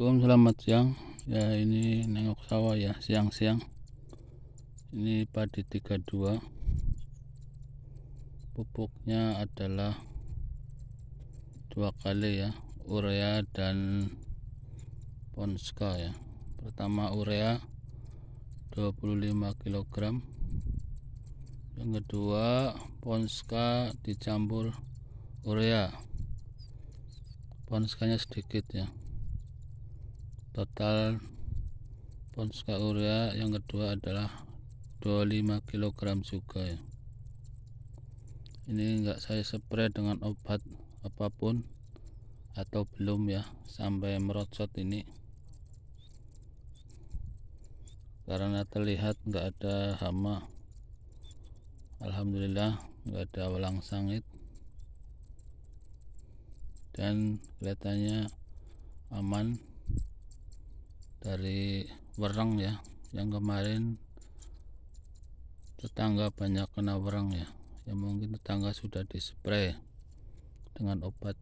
Assalamualaikum selamat siang ya ini nengok sawah ya siang-siang ini padi 32 pupuknya adalah dua kali ya urea dan ponska ya pertama urea 25 kg yang kedua ponska dicampur urea ponskanya sedikit ya total ponska urea yang kedua adalah 25 kg juga ya ini enggak saya spray dengan obat apapun atau belum ya sampai merocot ini karena terlihat enggak ada hama Alhamdulillah enggak ada walang sangit dan kelihatannya aman dari wereng ya yang kemarin tetangga banyak kena wereng ya yang mungkin tetangga sudah dispray dengan obat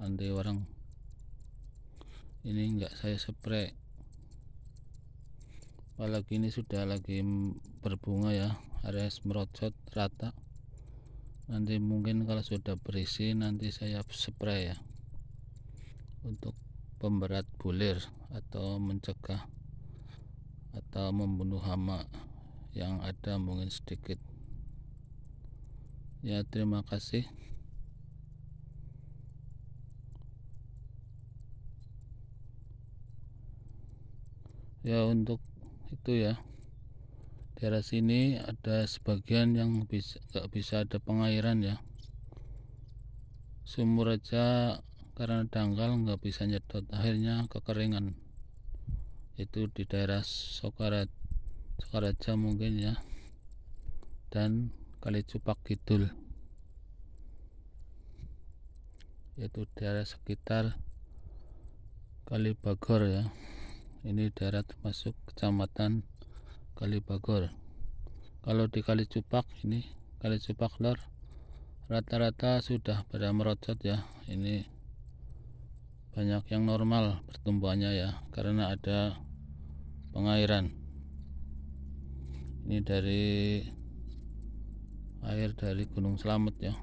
anti wereng. ini enggak saya spray apalagi ini sudah lagi berbunga ya area merocot rata nanti mungkin kalau sudah berisi nanti saya spray ya untuk pemberat bulir atau mencegah atau membunuh hama yang ada mungkin sedikit ya terima kasih ya untuk itu ya daerah sini ada sebagian yang bisa nggak bisa ada pengairan ya sumur aja karena dangkal nggak bisa nyedot akhirnya kekeringan itu di daerah Sokarat Sokaraja mungkin ya dan Kali Cupak Kidul yaitu daerah sekitar Kali Bagor ya ini daerah termasuk kecamatan Kali Bagor. kalau di Kali Cupak ini Kali Cupak Lor rata-rata sudah pada merocot ya ini banyak yang normal pertumbuhannya ya karena ada pengairan ini dari air dari Gunung Slamet ya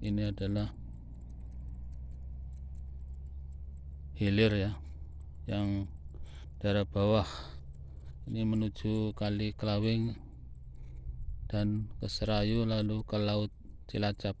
ini adalah hilir ya yang daerah bawah ini menuju kali Kelawing dan ke Serayu lalu ke laut Cilacap